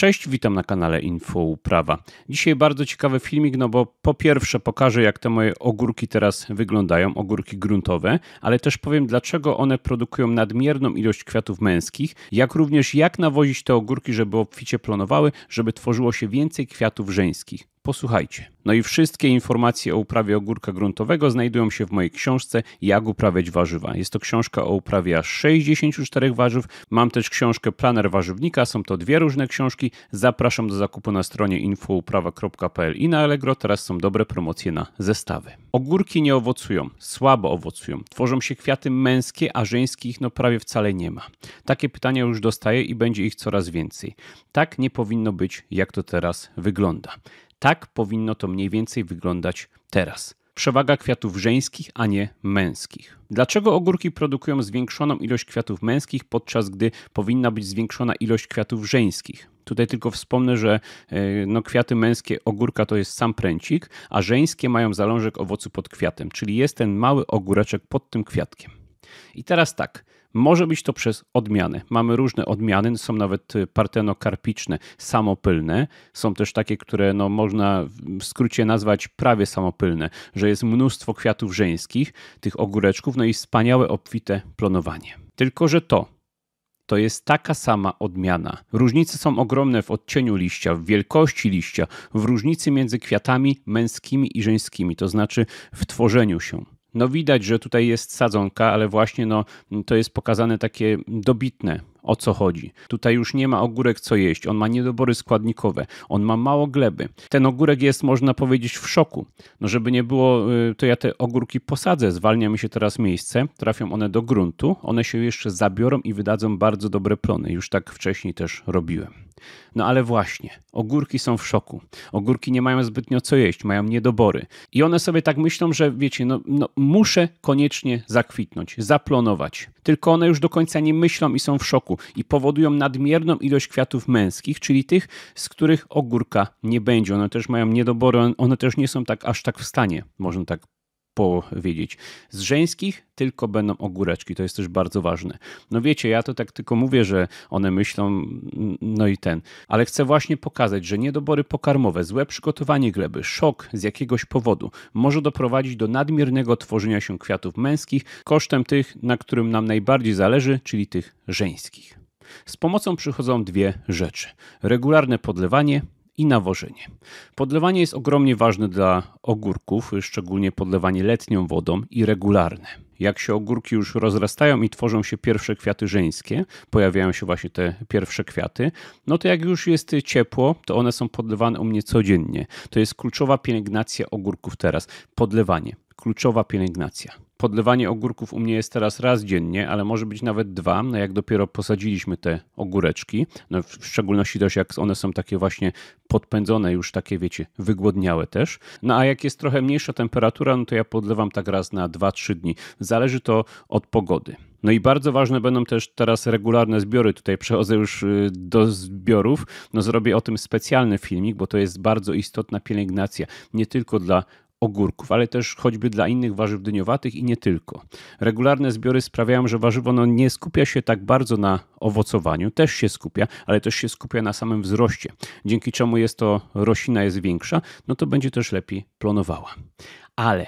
Cześć, witam na kanale Info Prawa. Dzisiaj bardzo ciekawy filmik, no bo po pierwsze pokażę jak te moje ogórki teraz wyglądają, ogórki gruntowe, ale też powiem dlaczego one produkują nadmierną ilość kwiatów męskich, jak również jak nawozić te ogórki, żeby obficie plonowały, żeby tworzyło się więcej kwiatów żeńskich posłuchajcie. No i wszystkie informacje o uprawie ogórka gruntowego znajdują się w mojej książce Jak uprawiać warzywa. Jest to książka o uprawie 64 warzyw. Mam też książkę Planer Warzywnika. Są to dwie różne książki. Zapraszam do zakupu na stronie infouprawa.pl i na Allegro. Teraz są dobre promocje na zestawy. Ogórki nie owocują, słabo owocują. Tworzą się kwiaty męskie, a żeńskich no prawie wcale nie ma. Takie pytania już dostaję i będzie ich coraz więcej. Tak nie powinno być, jak to teraz wygląda. Tak powinno to mniej więcej wyglądać teraz. Przewaga kwiatów żeńskich, a nie męskich. Dlaczego ogórki produkują zwiększoną ilość kwiatów męskich, podczas gdy powinna być zwiększona ilość kwiatów żeńskich? Tutaj tylko wspomnę, że e, no, kwiaty męskie ogórka to jest sam pręcik, a żeńskie mają zalążek owocu pod kwiatem, czyli jest ten mały ogóreczek pod tym kwiatkiem. I teraz tak, może być to przez odmiany. Mamy różne odmiany, są nawet y, partenokarpiczne, samopylne. Są też takie, które no, można w skrócie nazwać prawie samopylne, że jest mnóstwo kwiatów żeńskich, tych ogóreczków, no i wspaniałe, obfite plonowanie. Tylko, że to to jest taka sama odmiana. Różnice są ogromne w odcieniu liścia, w wielkości liścia, w różnicy między kwiatami męskimi i żeńskimi, to znaczy w tworzeniu się. No widać, że tutaj jest sadzonka, ale właśnie no, to jest pokazane takie dobitne o co chodzi. Tutaj już nie ma ogórek co jeść, on ma niedobory składnikowe, on ma mało gleby. Ten ogórek jest, można powiedzieć, w szoku. No żeby nie było, y, to ja te ogórki posadzę, zwalnia mi się teraz miejsce, trafią one do gruntu, one się jeszcze zabiorą i wydadzą bardzo dobre plony. Już tak wcześniej też robiłem. No ale właśnie, ogórki są w szoku. Ogórki nie mają zbytnio co jeść, mają niedobory. I one sobie tak myślą, że wiecie, no, no muszę koniecznie zakwitnąć, zaplonować. Tylko one już do końca nie myślą i są w szoku i powodują nadmierną ilość kwiatów męskich, czyli tych, z których ogórka nie będzie. One też mają niedobory, one też nie są tak aż tak w stanie, można tak powiedzieć. Z żeńskich tylko będą ogóreczki, to jest też bardzo ważne. No wiecie, ja to tak tylko mówię, że one myślą, no i ten. Ale chcę właśnie pokazać, że niedobory pokarmowe, złe przygotowanie gleby, szok z jakiegoś powodu może doprowadzić do nadmiernego tworzenia się kwiatów męskich kosztem tych, na którym nam najbardziej zależy, czyli tych żeńskich. Z pomocą przychodzą dwie rzeczy: regularne podlewanie i nawożenie. Podlewanie jest ogromnie ważne dla ogórków, szczególnie podlewanie letnią wodą i regularne. Jak się ogórki już rozrastają i tworzą się pierwsze kwiaty żeńskie, pojawiają się właśnie te pierwsze kwiaty, no to jak już jest ciepło, to one są podlewane u mnie codziennie. To jest kluczowa pielęgnacja ogórków teraz. Podlewanie, kluczowa pielęgnacja podlewanie ogórków u mnie jest teraz raz dziennie, ale może być nawet dwa, no jak dopiero posadziliśmy te ogóreczki. No w szczególności też jak one są takie właśnie podpędzone, już takie wiecie, wygłodniałe też. No a jak jest trochę mniejsza temperatura, no to ja podlewam tak raz na 2-3 dni. Zależy to od pogody. No i bardzo ważne będą też teraz regularne zbiory. Tutaj przechodzę już y, do zbiorów. No zrobię o tym specjalny filmik, bo to jest bardzo istotna pielęgnacja, nie tylko dla ogórków, ale też choćby dla innych warzyw dyniowatych i nie tylko. Regularne zbiory sprawiają, że warzywo no, nie skupia się tak bardzo na owocowaniu, też się skupia, ale też się skupia na samym wzroście, dzięki czemu jest to roślina jest większa, no to będzie też lepiej plonowała. Ale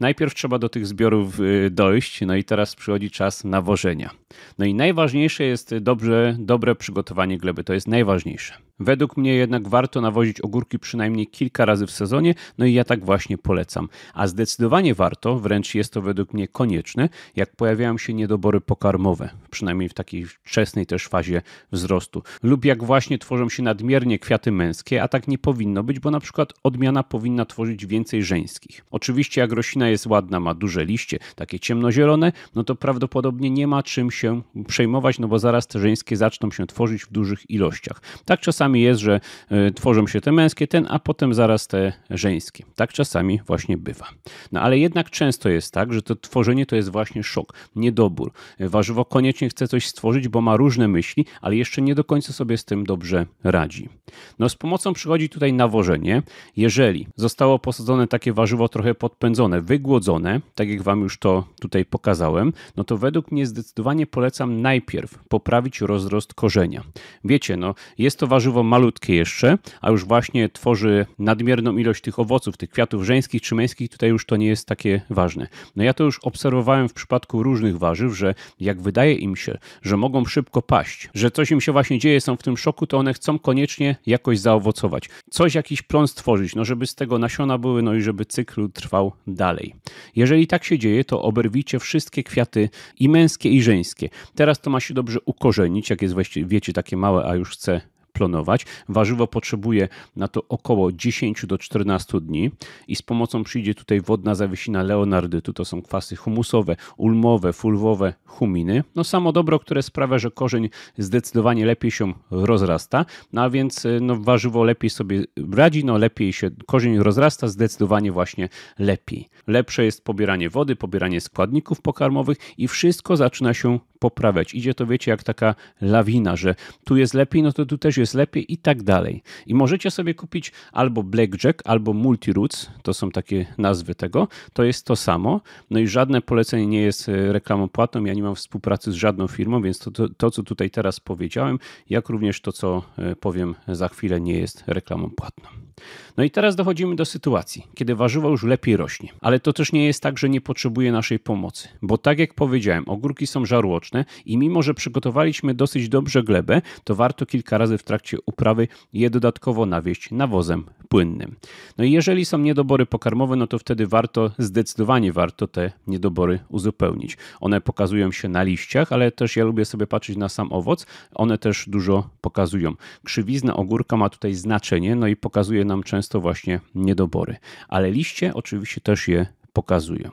Najpierw trzeba do tych zbiorów y, dojść, no i teraz przychodzi czas nawożenia. No i najważniejsze jest dobrze, dobre przygotowanie gleby, to jest najważniejsze. Według mnie jednak warto nawozić ogórki przynajmniej kilka razy w sezonie, no i ja tak właśnie polecam. A zdecydowanie warto, wręcz jest to według mnie konieczne, jak pojawiają się niedobory pokarmowe, przynajmniej w takiej wczesnej też fazie wzrostu, lub jak właśnie tworzą się nadmiernie kwiaty męskie, a tak nie powinno być, bo na przykład odmiana powinna tworzyć więcej żeńskich. Oczywiście jak roślina jest ładna, ma duże liście, takie ciemnozielone, no to prawdopodobnie nie ma czym się przejmować, no bo zaraz te żeńskie zaczną się tworzyć w dużych ilościach. Tak czasami jest, że y, tworzą się te męskie, ten, a potem zaraz te żeńskie. Tak czasami właśnie bywa. No ale jednak często jest tak, że to tworzenie to jest właśnie szok, niedobór. Warzywo koniecznie chce coś stworzyć, bo ma różne myśli, ale jeszcze nie do końca sobie z tym dobrze radzi. No z pomocą przychodzi tutaj nawożenie. Jeżeli zostało posadzone takie warzywo trochę podpędzone, wy wygłodzone, tak jak Wam już to tutaj pokazałem, no to według mnie zdecydowanie polecam najpierw poprawić rozrost korzenia. Wiecie, no jest to warzywo malutkie jeszcze, a już właśnie tworzy nadmierną ilość tych owoców, tych kwiatów żeńskich czy męskich, tutaj już to nie jest takie ważne. No ja to już obserwowałem w przypadku różnych warzyw, że jak wydaje im się, że mogą szybko paść, że coś im się właśnie dzieje, są w tym szoku, to one chcą koniecznie jakoś zaowocować. Coś, jakiś plon stworzyć, no żeby z tego nasiona były, no i żeby cykl trwał dalej. Jeżeli tak się dzieje, to oberwicie wszystkie kwiaty i męskie, i żeńskie. Teraz to ma się dobrze ukorzenić, jak jest, wiecie, takie małe, a już chce Planować. Warzywo potrzebuje na to około 10 do 14 dni i z pomocą przyjdzie tutaj wodna zawiesina leonardytu, to są kwasy humusowe, ulmowe, fulwowe, huminy. No samo dobro, które sprawia, że korzeń zdecydowanie lepiej się rozrasta, no a więc y, no, warzywo lepiej sobie radzi, no lepiej się korzeń rozrasta, zdecydowanie właśnie lepiej. Lepsze jest pobieranie wody, pobieranie składników pokarmowych i wszystko zaczyna się poprawiać. Idzie to, wiecie, jak taka lawina, że tu jest lepiej, no to tu też jest jest lepiej i tak dalej. I możecie sobie kupić albo Blackjack, albo Multiroots, to są takie nazwy tego, to jest to samo. No i żadne polecenie nie jest e, reklamą płatną, ja nie mam współpracy z żadną firmą, więc to, to, to co tutaj teraz powiedziałem, jak również to, co e, powiem za chwilę, nie jest reklamą płatną. No i teraz dochodzimy do sytuacji, kiedy warzywa już lepiej rośnie, ale to też nie jest tak, że nie potrzebuje naszej pomocy, bo tak jak powiedziałem, ogórki są żarłoczne i mimo, że przygotowaliśmy dosyć dobrze glebę, to warto kilka razy w trakcie trakcie uprawy je dodatkowo nawieść nawozem płynnym. No i jeżeli są niedobory pokarmowe, no to wtedy warto, zdecydowanie warto te niedobory uzupełnić. One pokazują się na liściach, ale też ja lubię sobie patrzeć na sam owoc. One też dużo pokazują. Krzywizna ogórka ma tutaj znaczenie, no i pokazuje nam często właśnie niedobory. Ale liście oczywiście też je pokazują.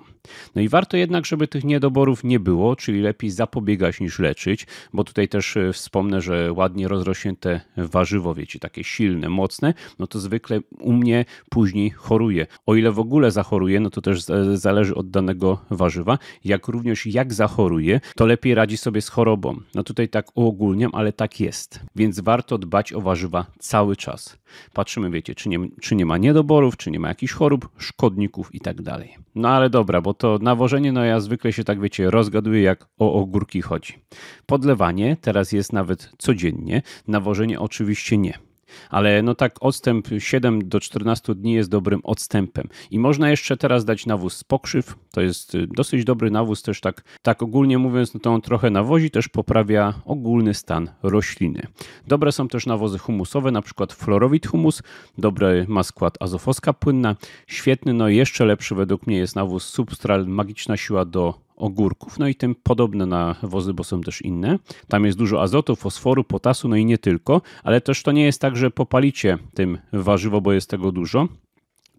No i warto jednak, żeby tych niedoborów nie było, czyli lepiej zapobiegać niż leczyć, bo tutaj też e, wspomnę, że ładnie rozrośnięte warzywo, wiecie, takie silne, mocne, no to zwykle u mnie później choruje. O ile w ogóle zachoruje, no to też zależy od danego warzywa, jak również jak zachoruje, to lepiej radzi sobie z chorobą. No tutaj tak uogólniam, ale tak jest. Więc warto dbać o warzywa cały czas. Patrzymy, wiecie, czy nie, czy nie ma niedoborów, czy nie ma jakichś chorób, szkodników i tak dalej. No ale dobra, bo to nawożenie, no ja zwykle się tak wiecie, rozgaduję jak o ogórki chodzi. Podlewanie teraz jest nawet codziennie, nawożenie oczywiście nie ale no tak odstęp 7 do 14 dni jest dobrym odstępem. I można jeszcze teraz dać nawóz z pokrzyw, to jest y, dosyć dobry nawóz też tak, tak ogólnie mówiąc, no to on trochę nawozi, też poprawia ogólny stan rośliny. Dobre są też nawozy humusowe, na przykład florowit humus, dobry ma skład azofoska płynna, świetny, no jeszcze lepszy według mnie jest nawóz substral magiczna siła do ogórków, no i tym podobne na wozy bo są też inne. Tam jest dużo azotu, fosforu, potasu, no i nie tylko, ale też to nie jest tak, że popalicie tym warzywo, bo jest tego dużo,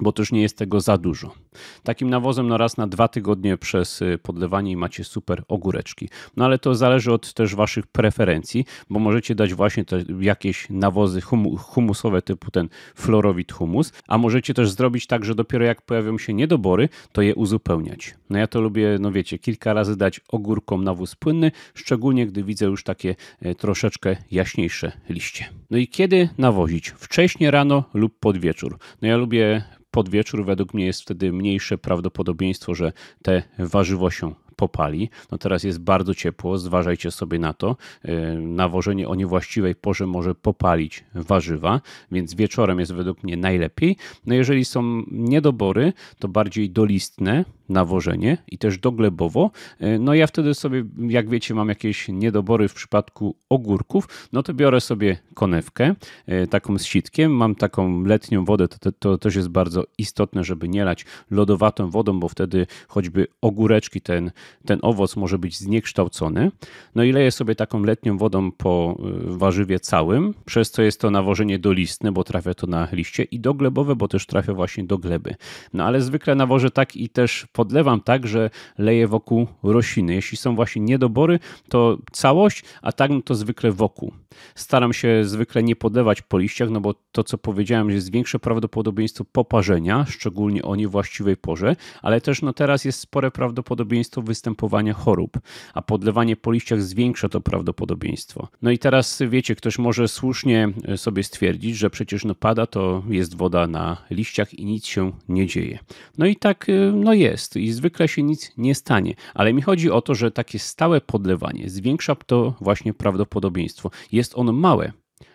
bo też nie jest tego za dużo. Takim nawozem no raz na dwa tygodnie przez y, podlewanie i macie super ogóreczki. No ale to zależy od też waszych preferencji, bo możecie dać właśnie te jakieś nawozy humusowe typu ten florowit humus, a możecie też zrobić tak, że dopiero jak pojawią się niedobory, to je uzupełniać. No ja to lubię, no wiecie, kilka razy dać ogórkom nawóz płynny, szczególnie gdy widzę już takie e, troszeczkę jaśniejsze liście. No i kiedy nawozić? Wcześnie rano lub pod wieczór. No ja lubię pod wieczór według mnie jest wtedy mniejsze prawdopodobieństwo, że te warzywo się popali. No teraz jest bardzo ciepło, zważajcie sobie na to. E, nawożenie o niewłaściwej porze może popalić warzywa, więc wieczorem jest według mnie najlepiej. No jeżeli są niedobory, to bardziej dolistne, nawożenie i też doglebowo. E, no ja wtedy sobie, jak wiecie, mam jakieś niedobory w przypadku ogórków, no to biorę sobie konewkę, e, taką z sitkiem, mam taką letnią wodę, to, to, to też jest bardzo istotne, żeby nie lać lodowatą wodą, bo wtedy choćby ogóreczki, ten, ten owoc może być zniekształcony. No i leję sobie taką letnią wodą po e, warzywie całym, przez co jest to nawożenie dolistne, bo trafia to na liście i doglebowe, bo też trafia właśnie do gleby. No ale zwykle nawożę tak i też podlewam tak, że leję wokół rośliny. Jeśli są właśnie niedobory, to całość, a tak no to zwykle wokół. Staram się zwykle nie podlewać po liściach, no bo to, co powiedziałem, jest większe prawdopodobieństwo poparzenia, szczególnie o niewłaściwej porze, ale też no teraz jest spore prawdopodobieństwo występowania chorób, a podlewanie po liściach zwiększa to prawdopodobieństwo. No i teraz wiecie, ktoś może słusznie e, sobie stwierdzić, że przecież no pada, to jest woda na liściach i nic się nie dzieje. No i tak e, no jest i zwykle się nic nie stanie, ale mi chodzi o to, że takie stałe podlewanie zwiększa to właśnie prawdopodobieństwo. Jest jest on małe,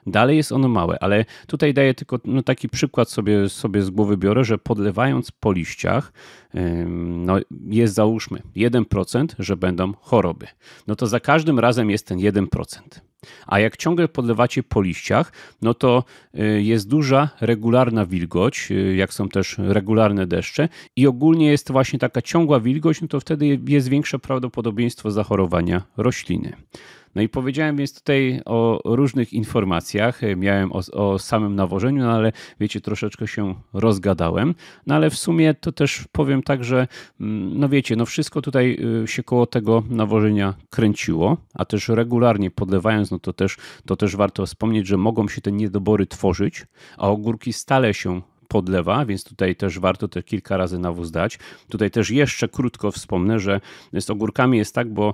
Dalej jest ono małe, ale tutaj daję tylko no, taki przykład sobie, sobie z głowy biorę, że podlewając po liściach no, jest załóżmy 1%, że będą choroby. No to za każdym razem jest ten 1%. A jak ciągle podlewacie po liściach, no to y, jest duża, regularna wilgoć, y, jak są też regularne deszcze i ogólnie jest właśnie taka ciągła wilgoć, no to wtedy jest większe prawdopodobieństwo zachorowania rośliny. No i powiedziałem więc tutaj o różnych informacjach, miałem o, o samym nawożeniu, no ale wiecie, troszeczkę się rozgadałem, no ale w sumie to też powiem tak, że mm, no wiecie, no wszystko tutaj y, się koło tego nawożenia kręciło, a też regularnie podlewając, no to też, to też warto wspomnieć, że mogą się te niedobory tworzyć, a ogórki stale się podlewa, więc tutaj też warto te kilka razy nawóz dać. Tutaj też jeszcze krótko wspomnę, że z ogórkami jest tak, bo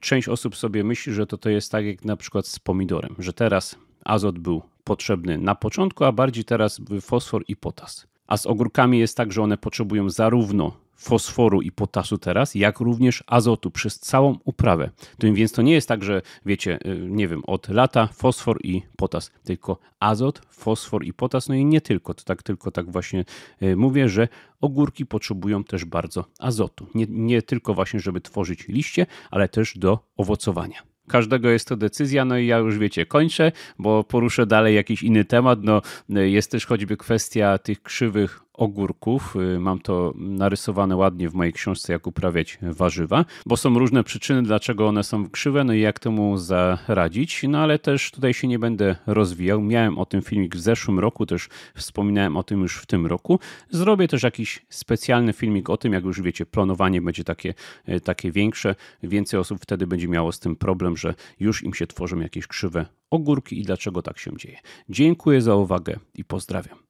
część osób sobie myśli, że to, to jest tak jak na przykład z pomidorem, że teraz azot był potrzebny na początku, a bardziej teraz fosfor i potas. A z ogórkami jest tak, że one potrzebują zarówno fosforu i potasu teraz, jak również azotu przez całą uprawę. Tym więc to nie jest tak, że wiecie, y, nie wiem, od lata fosfor i potas, tylko azot, fosfor i potas, no i nie tylko, to tak tylko tak właśnie y, mówię, że ogórki potrzebują też bardzo azotu. Nie, nie tylko właśnie, żeby tworzyć liście, ale też do owocowania każdego jest to decyzja, no i ja już wiecie, kończę, bo poruszę dalej jakiś inny temat. No, y, jest też choćby kwestia tych krzywych ogórków. Y, mam to narysowane ładnie w mojej książce, jak uprawiać warzywa, bo są różne przyczyny, dlaczego one są krzywe, no i jak temu zaradzić. No ale też tutaj się nie będę rozwijał. Miałem o tym filmik w zeszłym roku, też wspominałem o tym już w tym roku. Zrobię też jakiś specjalny filmik o tym, jak już wiecie, planowanie będzie takie, y, takie większe. Więcej osób wtedy będzie miało z tym problem, że już im się tworzą jakieś krzywe ogórki i dlaczego tak się dzieje. Dziękuję za uwagę i pozdrawiam.